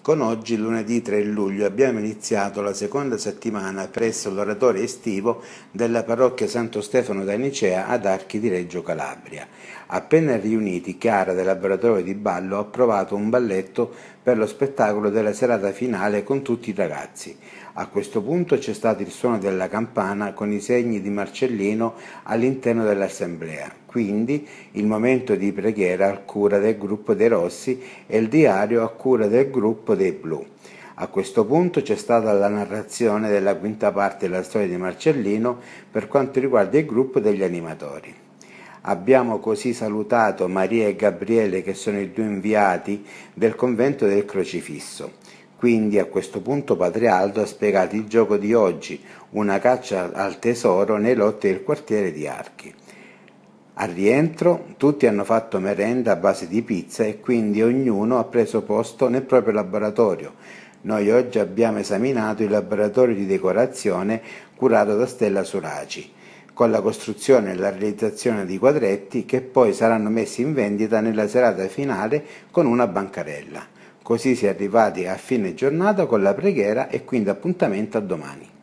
Con oggi, lunedì 3 luglio, abbiamo iniziato la seconda settimana presso l'oratorio estivo della parrocchia Santo Stefano da Nicea ad Archi di Reggio Calabria. Appena riuniti, Chiara del laboratorio di ballo ha provato un balletto per lo spettacolo della serata finale con tutti i ragazzi. A questo punto c'è stato il suono della campana con i segni di Marcellino all'interno dell'assemblea. Quindi il momento di preghiera a cura del gruppo dei Rossi e il diario a cura del gruppo dei blu. A questo punto c'è stata la narrazione della quinta parte della storia di Marcellino per quanto riguarda il gruppo degli animatori. Abbiamo così salutato Maria e Gabriele che sono i due inviati del convento del Crocifisso. Quindi a questo punto Padre Aldo ha spiegato il gioco di oggi, una caccia al tesoro nei lotti del quartiere di Archi. Al rientro tutti hanno fatto merenda a base di pizza e quindi ognuno ha preso posto nel proprio laboratorio. Noi oggi abbiamo esaminato il laboratorio di decorazione curato da Stella Suraci, con la costruzione e la realizzazione di quadretti che poi saranno messi in vendita nella serata finale con una bancarella. Così si è arrivati a fine giornata con la preghiera e quindi appuntamento a domani.